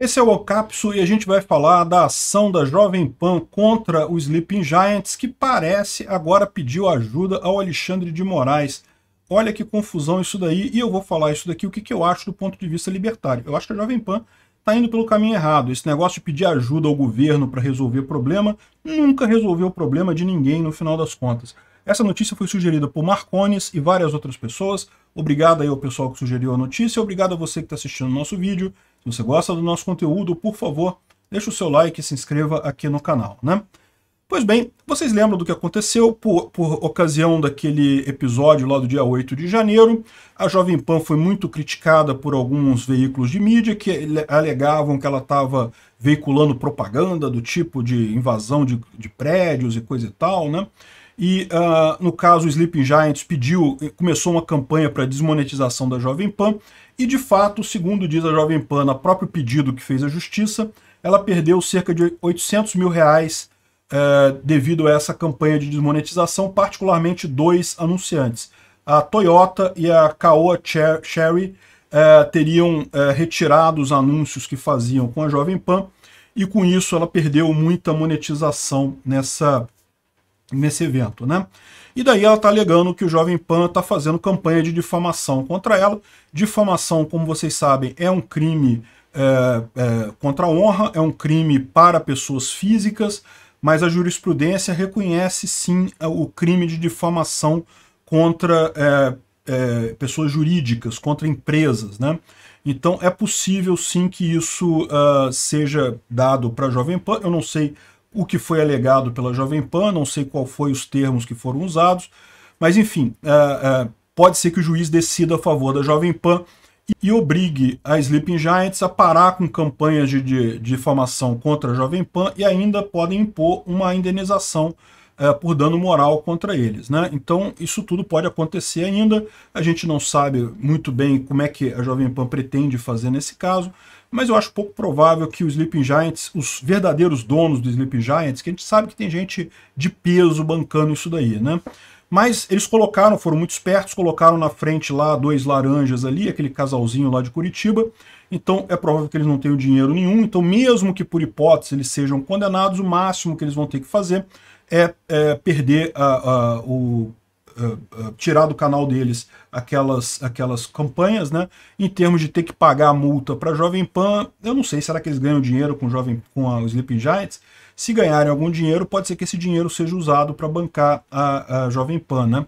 Esse é o Ocapso e a gente vai falar da ação da Jovem Pan contra o Sleeping Giants, que parece agora pediu ajuda ao Alexandre de Moraes. Olha que confusão isso daí, e eu vou falar isso daqui, o que, que eu acho do ponto de vista libertário. Eu acho que a Jovem Pan está indo pelo caminho errado. Esse negócio de pedir ajuda ao governo para resolver problema nunca resolveu o problema de ninguém no final das contas. Essa notícia foi sugerida por Marcones e várias outras pessoas. Obrigado aí ao pessoal que sugeriu a notícia, obrigado a você que está assistindo o nosso vídeo. Se você gosta do nosso conteúdo, por favor, deixe o seu like e se inscreva aqui no canal, né? Pois bem, vocês lembram do que aconteceu por, por ocasião daquele episódio lá do dia 8 de janeiro. A Jovem Pan foi muito criticada por alguns veículos de mídia que alegavam que ela estava veiculando propaganda do tipo de invasão de, de prédios e coisa e tal, né? E uh, no caso, o Sleeping Giants pediu, eh, começou uma campanha para desmonetização da Jovem Pan. E de fato, segundo diz a Jovem Pan, no próprio pedido que fez a justiça, ela perdeu cerca de 800 mil reais uh, devido a essa campanha de desmonetização, particularmente dois anunciantes. A Toyota e a Caoa Cher Sherry uh, eh, teriam retirado os anúncios que faziam com a Jovem Pan e com isso ela perdeu muita monetização nessa nesse evento, né? E daí ela está alegando que o Jovem Pan está fazendo campanha de difamação contra ela. Difamação, como vocês sabem, é um crime é, é, contra a honra, é um crime para pessoas físicas, mas a jurisprudência reconhece sim é, o crime de difamação contra é, é, pessoas jurídicas, contra empresas, né? Então é possível sim que isso uh, seja dado para a Jovem Pan. Eu não sei o que foi alegado pela Jovem Pan, não sei qual foi os termos que foram usados, mas enfim, é, é, pode ser que o juiz decida a favor da Jovem Pan e obrigue a Sleeping Giants a parar com campanhas de, de, de difamação contra a Jovem Pan e ainda podem impor uma indenização é, por dano moral contra eles. Né? Então isso tudo pode acontecer ainda, a gente não sabe muito bem como é que a Jovem Pan pretende fazer nesse caso, mas eu acho pouco provável que os Sleeping Giants, os verdadeiros donos dos Sleeping Giants, que a gente sabe que tem gente de peso bancando isso daí, né? Mas eles colocaram, foram muito espertos, colocaram na frente lá dois laranjas ali, aquele casalzinho lá de Curitiba. Então é provável que eles não tenham dinheiro nenhum. Então, mesmo que por hipótese eles sejam condenados, o máximo que eles vão ter que fazer é, é perder a, a, o tirar do canal deles aquelas, aquelas campanhas, né? Em termos de ter que pagar a multa para a Jovem Pan, eu não sei, será que eles ganham dinheiro com, Jovem, com a Sleeping Giants? Se ganharem algum dinheiro, pode ser que esse dinheiro seja usado para bancar a, a, Jovem Pan, né?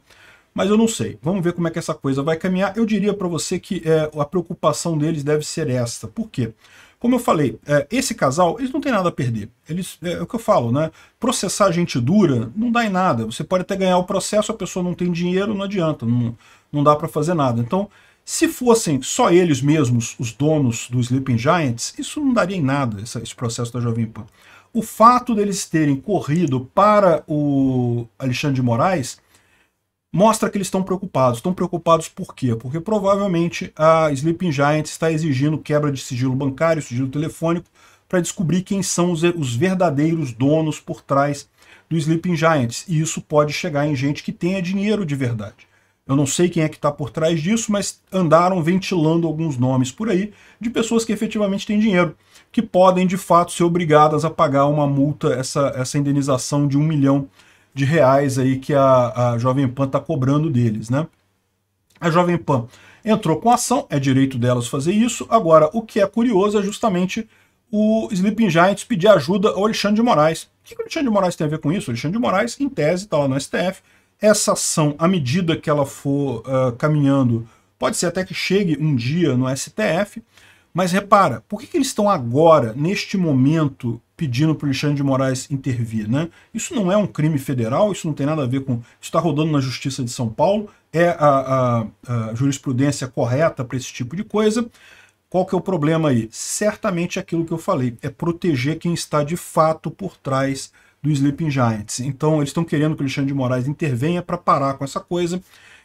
Mas eu não sei. Vamos ver como é que essa coisa vai caminhar. Eu diria para você que é, a preocupação deles deve ser esta. Por quê? Como eu falei, é, esse casal, eles não tem nada a perder. Eles, é, é, o que eu falo, né? Processar gente dura não dá em nada. Você pode até ganhar o processo, a pessoa não tem dinheiro, não adianta, não, não dá para fazer nada. Então, se fossem só eles mesmos os donos do Sleeping Giants, isso não daria em nada, esse, esse processo da Jovem Pan. O fato deles terem corrido para o Alexandre de Moraes mostra que eles estão preocupados. Estão preocupados por quê? Porque provavelmente a Sleeping Giant está exigindo quebra de sigilo bancário, sigilo telefônico, para descobrir quem são os, os verdadeiros donos por trás do Sleeping Giants. E isso pode chegar em gente que tenha dinheiro de verdade. Eu não sei quem é que está por trás disso, mas andaram ventilando alguns nomes por aí de pessoas que efetivamente têm dinheiro, que podem de fato ser obrigadas a pagar uma multa, essa, essa indenização de um milhão de reais aí que a, a Jovem Pan está cobrando deles, né? A Jovem Pan entrou com ação, é direito delas fazer isso. Agora, o que é curioso é justamente o Sleeping Giants pedir ajuda ao Alexandre de Moraes. O que o Alexandre de Moraes tem a ver com isso? O Alexandre de Moraes, em tese, está lá no STF. Essa ação, à medida que ela for uh, caminhando, pode ser até que chegue um dia no STF. Mas repara, por que, que eles estão agora, neste momento, pedindo para o Alexandre de Moraes intervir. Né? Isso não é um crime federal, isso não tem nada a ver com... está rodando na Justiça de São Paulo, é a, a, a jurisprudência correta para esse tipo de coisa. Qual que é o problema aí? Certamente é aquilo que eu falei, é proteger quem está de fato por trás do Sleeping Giants. Então eles estão querendo que o Alexandre de Moraes intervenha para parar com essa coisa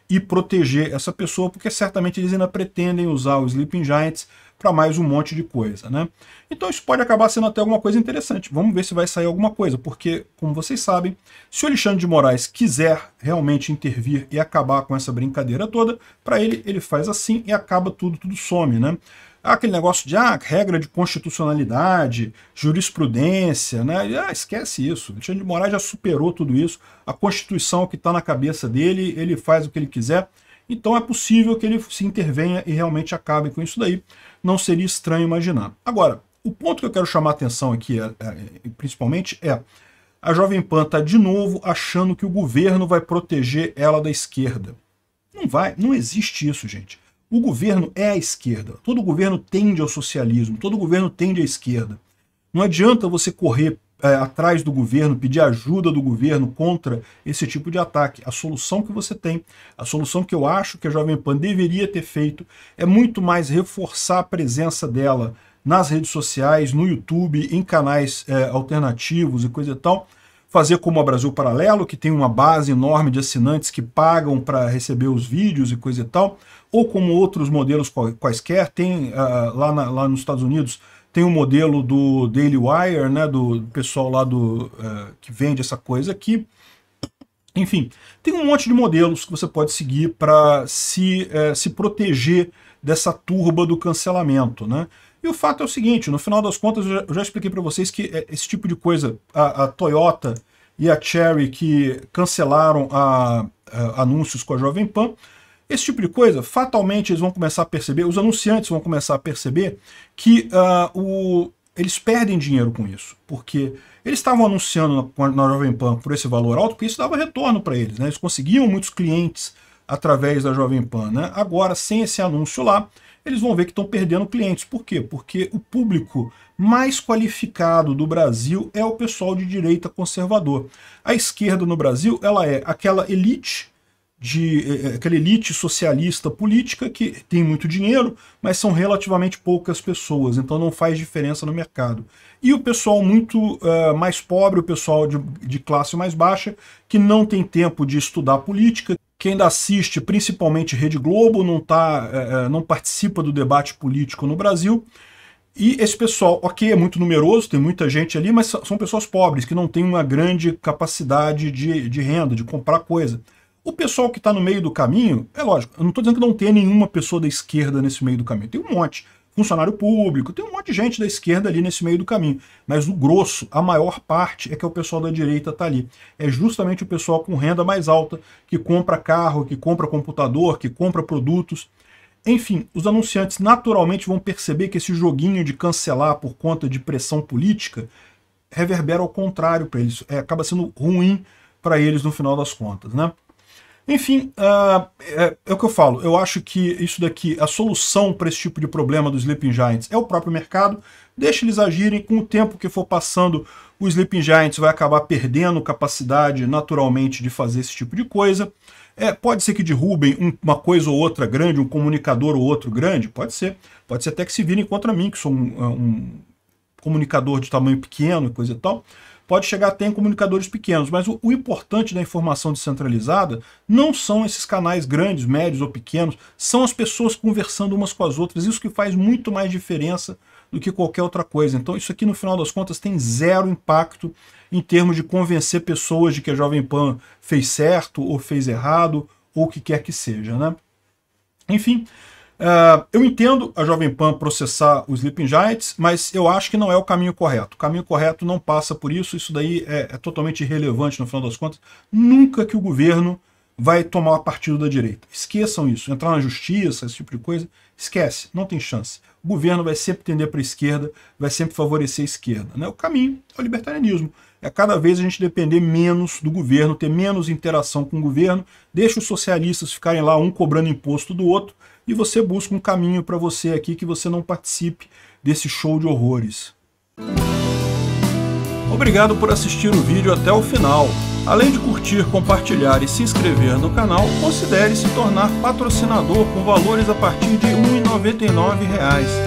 e proteger essa pessoa, porque certamente eles ainda pretendem usar o Sleeping Giants para mais um monte de coisa, né? Então isso pode acabar sendo até alguma coisa interessante. Vamos ver se vai sair alguma coisa, porque, como vocês sabem, se o Alexandre de Moraes quiser realmente intervir e acabar com essa brincadeira toda, para ele, ele faz assim e acaba tudo, tudo some, né? Aquele negócio de ah, regra de constitucionalidade, jurisprudência, né? Ah, esquece isso. O Alexandre de Moraes já superou tudo isso. A Constituição que está na cabeça dele, ele faz o que ele quiser então é possível que ele se intervenha e realmente acabe com isso daí. Não seria estranho imaginar. Agora, o ponto que eu quero chamar a atenção aqui, é, é, principalmente, é a Jovem Pan está de novo achando que o governo vai proteger ela da esquerda. Não vai, não existe isso, gente. O governo é a esquerda. Todo governo tende ao socialismo, todo governo tende à esquerda. Não adianta você correr é, atrás do governo, pedir ajuda do governo contra esse tipo de ataque. A solução que você tem, a solução que eu acho que a Jovem Pan deveria ter feito, é muito mais reforçar a presença dela nas redes sociais, no YouTube, em canais é, alternativos e coisa e tal, fazer como a Brasil Paralelo, que tem uma base enorme de assinantes que pagam para receber os vídeos e coisa e tal, ou como outros modelos quaisquer, tem uh, lá, na, lá nos Estados Unidos tem o um modelo do Daily Wire, né, do pessoal lá do uh, que vende essa coisa aqui. Enfim, tem um monte de modelos que você pode seguir para se, uh, se proteger dessa turba do cancelamento. Né? E o fato é o seguinte, no final das contas, eu já, eu já expliquei para vocês que é, esse tipo de coisa, a, a Toyota e a Cherry que cancelaram a, a anúncios com a Jovem Pan, esse tipo de coisa, fatalmente eles vão começar a perceber, os anunciantes vão começar a perceber que uh, o, eles perdem dinheiro com isso, porque eles estavam anunciando na, na Jovem Pan por esse valor alto, porque isso dava retorno para eles, né? eles conseguiam muitos clientes através da Jovem Pan. Né? Agora, sem esse anúncio lá, eles vão ver que estão perdendo clientes. Por quê? Porque o público mais qualificado do Brasil é o pessoal de direita conservador. A esquerda no Brasil ela é aquela elite de é, é, aquela elite socialista política que tem muito dinheiro, mas são relativamente poucas pessoas, então não faz diferença no mercado. E o pessoal muito uh, mais pobre, o pessoal de, de classe mais baixa, que não tem tempo de estudar política, que ainda assiste principalmente Rede Globo, não, tá, uh, não participa do debate político no Brasil, e esse pessoal, ok, é muito numeroso, tem muita gente ali, mas são pessoas pobres, que não têm uma grande capacidade de, de renda, de comprar coisa. O pessoal que está no meio do caminho, é lógico, eu não estou dizendo que não tem nenhuma pessoa da esquerda nesse meio do caminho, tem um monte. Funcionário público, tem um monte de gente da esquerda ali nesse meio do caminho. Mas o grosso, a maior parte, é que é o pessoal da direita está ali. É justamente o pessoal com renda mais alta, que compra carro, que compra computador, que compra produtos. Enfim, os anunciantes naturalmente vão perceber que esse joguinho de cancelar por conta de pressão política reverbera ao contrário para eles. É, acaba sendo ruim para eles no final das contas, né? Enfim, uh, é, é, o que eu falo. Eu acho que isso daqui, a solução para esse tipo de problema dos Sleeping Giants é o próprio mercado. Deixe eles agirem. Com o tempo que for passando, o Sleeping Giants vai acabar perdendo capacidade naturalmente de fazer esse tipo de coisa. É, pode ser que derrubem um, uma coisa ou outra grande, um comunicador ou outro grande. Pode ser. Pode ser até que se virem contra mim, que sou um, um comunicador de tamanho pequeno e coisa e tal pode chegar até em comunicadores pequenos, mas o, o importante da informação descentralizada não são esses canais grandes, médios ou pequenos, são as pessoas conversando umas com as outras, isso que faz muito mais diferença do que qualquer outra coisa. Então isso aqui no final das contas tem zero impacto em termos de convencer pessoas de que a Jovem Pan fez certo ou fez errado ou o que quer que seja, né? Enfim, Uh, eu entendo a Jovem Pan processar os Sleeping Giants, mas eu acho que não é o caminho correto. O caminho correto não passa por isso, isso daí é, é totalmente irrelevante no final das contas. Nunca que o governo vai tomar partido da direita. Esqueçam isso. Entrar na justiça, esse tipo de coisa, esquece, não tem chance. O governo vai sempre tender para a esquerda, vai sempre favorecer a esquerda. Né? O caminho é o libertarianismo é cada vez a gente depender menos do governo, ter menos interação com o governo, deixa os socialistas ficarem lá um cobrando imposto do outro e você busca um caminho para você aqui que você não participe desse show de horrores. Obrigado por assistir o vídeo até o final. Além de curtir, compartilhar e se inscrever no canal, considere se tornar patrocinador com valores a partir de R$ 1,99